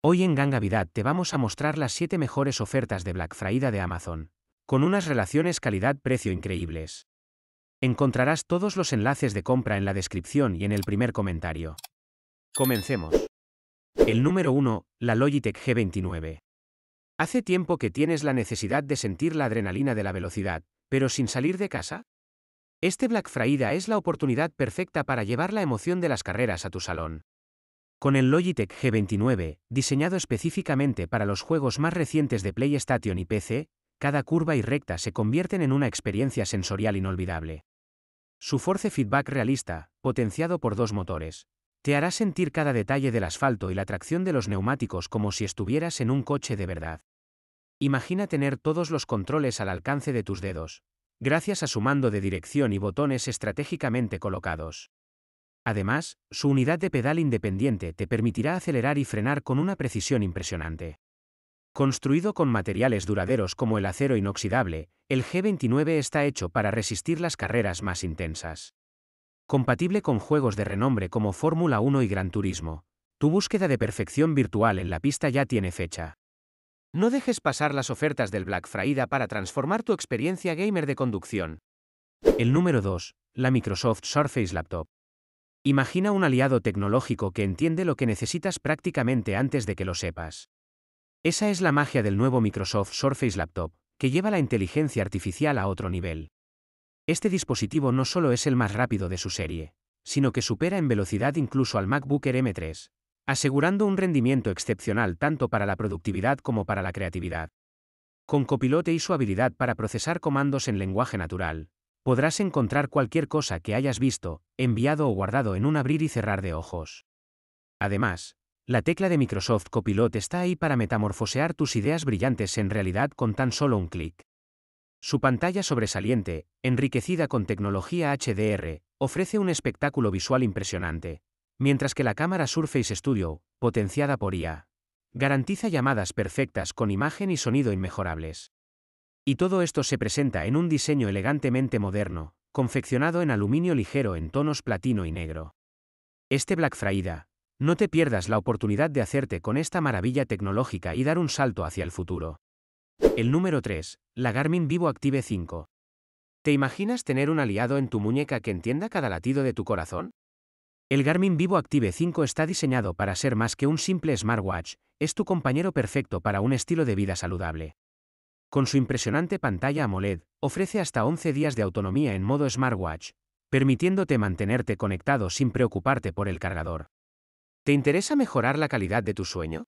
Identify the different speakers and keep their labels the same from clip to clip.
Speaker 1: Hoy en Gangavidad te vamos a mostrar las 7 mejores ofertas de Black Friday de Amazon, con unas relaciones calidad-precio increíbles. Encontrarás todos los enlaces de compra en la descripción y en el primer comentario. Comencemos. El número 1, la Logitech G29. Hace tiempo que tienes la necesidad de sentir la adrenalina de la velocidad, pero sin salir de casa. Este Black Friday es la oportunidad perfecta para llevar la emoción de las carreras a tu salón. Con el Logitech G29, diseñado específicamente para los juegos más recientes de PlayStation y PC, cada curva y recta se convierten en una experiencia sensorial inolvidable. Su force feedback realista, potenciado por dos motores, te hará sentir cada detalle del asfalto y la tracción de los neumáticos como si estuvieras en un coche de verdad. Imagina tener todos los controles al alcance de tus dedos, gracias a su mando de dirección y botones estratégicamente colocados. Además, su unidad de pedal independiente te permitirá acelerar y frenar con una precisión impresionante. Construido con materiales duraderos como el acero inoxidable, el G29 está hecho para resistir las carreras más intensas. Compatible con juegos de renombre como Fórmula 1 y Gran Turismo, tu búsqueda de perfección virtual en la pista ya tiene fecha. No dejes pasar las ofertas del Black Friday para transformar tu experiencia gamer de conducción. El número 2, la Microsoft Surface Laptop. Imagina un aliado tecnológico que entiende lo que necesitas prácticamente antes de que lo sepas. Esa es la magia del nuevo Microsoft Surface Laptop, que lleva la inteligencia artificial a otro nivel. Este dispositivo no solo es el más rápido de su serie, sino que supera en velocidad incluso al MacBook Air M3, asegurando un rendimiento excepcional tanto para la productividad como para la creatividad. Con copilote y su habilidad para procesar comandos en lenguaje natural, podrás encontrar cualquier cosa que hayas visto, enviado o guardado en un abrir y cerrar de ojos. Además, la tecla de Microsoft Copilot está ahí para metamorfosear tus ideas brillantes en realidad con tan solo un clic. Su pantalla sobresaliente, enriquecida con tecnología HDR, ofrece un espectáculo visual impresionante, mientras que la cámara Surface Studio, potenciada por IA, garantiza llamadas perfectas con imagen y sonido inmejorables. Y todo esto se presenta en un diseño elegantemente moderno, confeccionado en aluminio ligero en tonos platino y negro. Este Black Friday, no te pierdas la oportunidad de hacerte con esta maravilla tecnológica y dar un salto hacia el futuro. El número 3, la Garmin Vivo Active 5. ¿Te imaginas tener un aliado en tu muñeca que entienda cada latido de tu corazón? El Garmin Vivo Active 5 está diseñado para ser más que un simple smartwatch, es tu compañero perfecto para un estilo de vida saludable. Con su impresionante pantalla AMOLED, ofrece hasta 11 días de autonomía en modo smartwatch, permitiéndote mantenerte conectado sin preocuparte por el cargador. ¿Te interesa mejorar la calidad de tu sueño?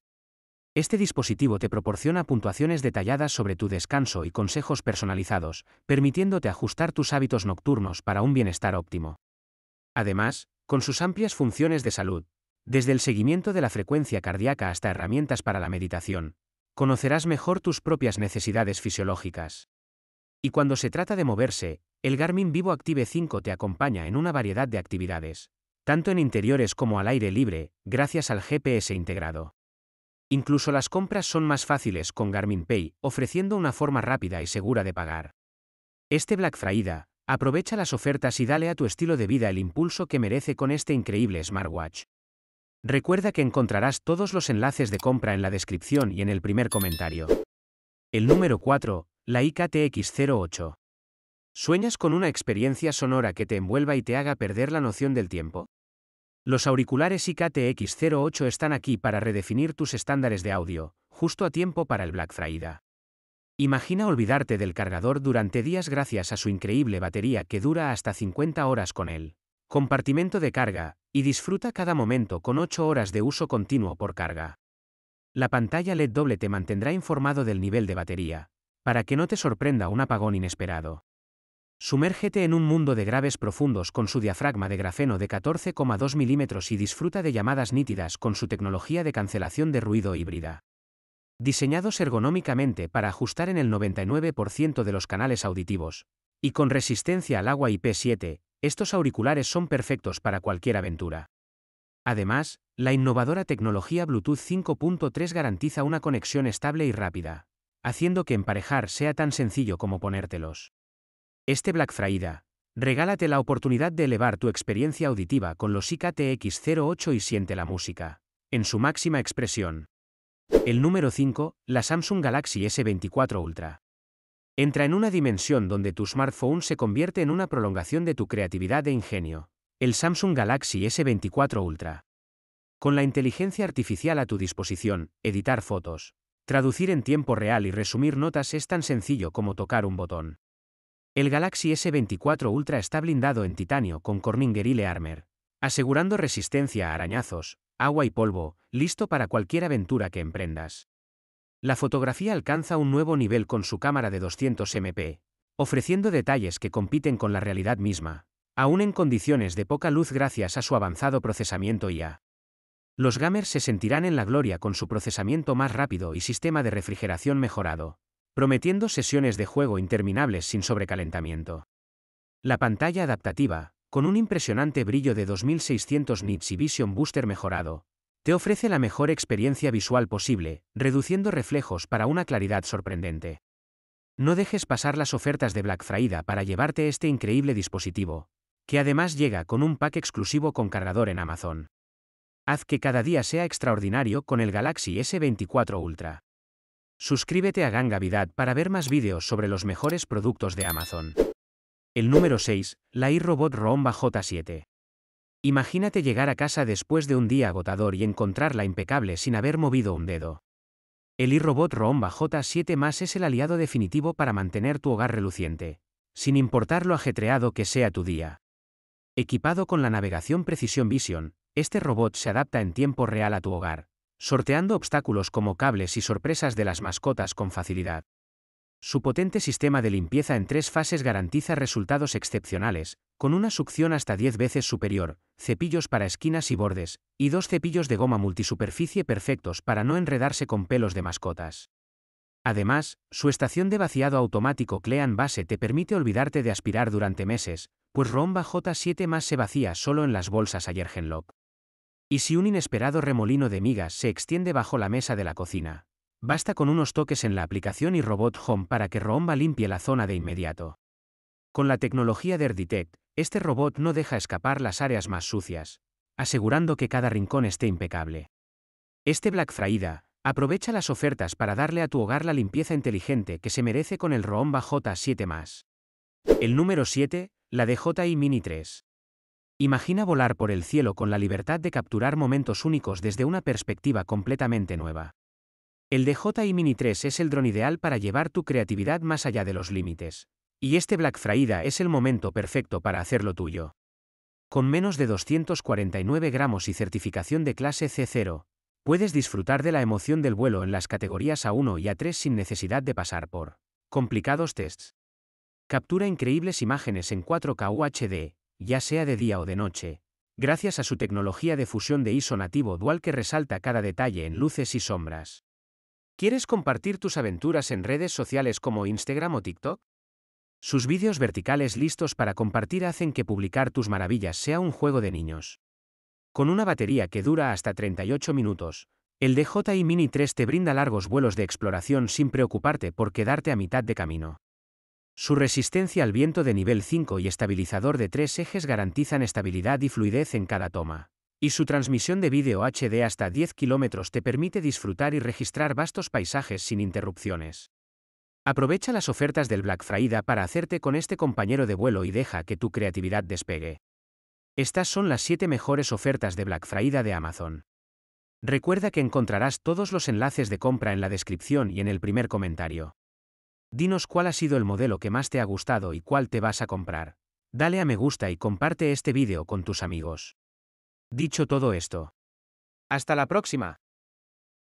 Speaker 1: Este dispositivo te proporciona puntuaciones detalladas sobre tu descanso y consejos personalizados, permitiéndote ajustar tus hábitos nocturnos para un bienestar óptimo. Además, con sus amplias funciones de salud, desde el seguimiento de la frecuencia cardíaca hasta herramientas para la meditación, conocerás mejor tus propias necesidades fisiológicas. Y cuando se trata de moverse, el Garmin Vivo Active 5 te acompaña en una variedad de actividades, tanto en interiores como al aire libre, gracias al GPS integrado. Incluso las compras son más fáciles con Garmin Pay, ofreciendo una forma rápida y segura de pagar. Este Black Friday, aprovecha las ofertas y dale a tu estilo de vida el impulso que merece con este increíble smartwatch. Recuerda que encontrarás todos los enlaces de compra en la descripción y en el primer comentario. El número 4, la IKTX08. ¿Sueñas con una experiencia sonora que te envuelva y te haga perder la noción del tiempo? Los auriculares IKTX08 están aquí para redefinir tus estándares de audio, justo a tiempo para el Black Friday. Imagina olvidarte del cargador durante días gracias a su increíble batería que dura hasta 50 horas con él compartimento de carga, y disfruta cada momento con 8 horas de uso continuo por carga. La pantalla LED doble te mantendrá informado del nivel de batería, para que no te sorprenda un apagón inesperado. Sumérgete en un mundo de graves profundos con su diafragma de grafeno de 14,2 milímetros y disfruta de llamadas nítidas con su tecnología de cancelación de ruido híbrida. Diseñados ergonómicamente para ajustar en el 99% de los canales auditivos, y con resistencia al agua IP7, estos auriculares son perfectos para cualquier aventura. Además, la innovadora tecnología Bluetooth 5.3 garantiza una conexión estable y rápida, haciendo que emparejar sea tan sencillo como ponértelos. Este Black Friday, regálate la oportunidad de elevar tu experiencia auditiva con los IKTX08 y siente la música, en su máxima expresión. El número 5, la Samsung Galaxy S24 Ultra. Entra en una dimensión donde tu smartphone se convierte en una prolongación de tu creatividad e ingenio. El Samsung Galaxy S24 Ultra. Con la inteligencia artificial a tu disposición, editar fotos, traducir en tiempo real y resumir notas es tan sencillo como tocar un botón. El Galaxy S24 Ultra está blindado en titanio con Corning Gorilla Armor, asegurando resistencia a arañazos, agua y polvo, listo para cualquier aventura que emprendas. La fotografía alcanza un nuevo nivel con su cámara de 200 MP, ofreciendo detalles que compiten con la realidad misma, aún en condiciones de poca luz gracias a su avanzado procesamiento IA. Los gamers se sentirán en la gloria con su procesamiento más rápido y sistema de refrigeración mejorado, prometiendo sesiones de juego interminables sin sobrecalentamiento. La pantalla adaptativa, con un impresionante brillo de 2600 nits y Vision Booster mejorado, ofrece la mejor experiencia visual posible, reduciendo reflejos para una claridad sorprendente. No dejes pasar las ofertas de Black Friday para llevarte este increíble dispositivo, que además llega con un pack exclusivo con cargador en Amazon. Haz que cada día sea extraordinario con el Galaxy S24 Ultra. Suscríbete a Gangavidad para ver más vídeos sobre los mejores productos de Amazon. El número 6, la iRobot Roomba J7. Imagínate llegar a casa después de un día agotador y encontrarla impecable sin haber movido un dedo. El iRobot Roomba J7 más es el aliado definitivo para mantener tu hogar reluciente, sin importar lo ajetreado que sea tu día. Equipado con la navegación precisión Vision, este robot se adapta en tiempo real a tu hogar, sorteando obstáculos como cables y sorpresas de las mascotas con facilidad. Su potente sistema de limpieza en tres fases garantiza resultados excepcionales, con una succión hasta 10 veces superior, cepillos para esquinas y bordes, y dos cepillos de goma multisuperficie perfectos para no enredarse con pelos de mascotas. Además, su estación de vaciado automático Clean Base te permite olvidarte de aspirar durante meses, pues Roomba J7 más se vacía solo en las bolsas Genlock. Y si un inesperado remolino de migas se extiende bajo la mesa de la cocina, basta con unos toques en la aplicación y Robot Home para que Roomba limpie la zona de inmediato. Con la tecnología de Detect, este robot no deja escapar las áreas más sucias, asegurando que cada rincón esté impecable. Este Black Friday, aprovecha las ofertas para darle a tu hogar la limpieza inteligente que se merece con el Roomba J7+. El número 7, la DJI Mini 3. Imagina volar por el cielo con la libertad de capturar momentos únicos desde una perspectiva completamente nueva. El DJI Mini 3 es el dron ideal para llevar tu creatividad más allá de los límites, y este Black Friday es el momento perfecto para hacerlo tuyo. Con menos de 249 gramos y certificación de clase C0, puedes disfrutar de la emoción del vuelo en las categorías A1 y A3 sin necesidad de pasar por complicados tests. Captura increíbles imágenes en 4K UHD, ya sea de día o de noche, gracias a su tecnología de fusión de ISO nativo dual que resalta cada detalle en luces y sombras. ¿Quieres compartir tus aventuras en redes sociales como Instagram o TikTok? Sus vídeos verticales listos para compartir hacen que publicar tus maravillas sea un juego de niños. Con una batería que dura hasta 38 minutos, el DJI Mini 3 te brinda largos vuelos de exploración sin preocuparte por quedarte a mitad de camino. Su resistencia al viento de nivel 5 y estabilizador de tres ejes garantizan estabilidad y fluidez en cada toma. Y su transmisión de vídeo HD hasta 10 kilómetros te permite disfrutar y registrar vastos paisajes sin interrupciones. Aprovecha las ofertas del Black Friday para hacerte con este compañero de vuelo y deja que tu creatividad despegue. Estas son las 7 mejores ofertas de Black Friday de Amazon. Recuerda que encontrarás todos los enlaces de compra en la descripción y en el primer comentario. Dinos cuál ha sido el modelo que más te ha gustado y cuál te vas a comprar. Dale a me gusta y comparte este vídeo con tus amigos. Dicho todo esto. Hasta la próxima.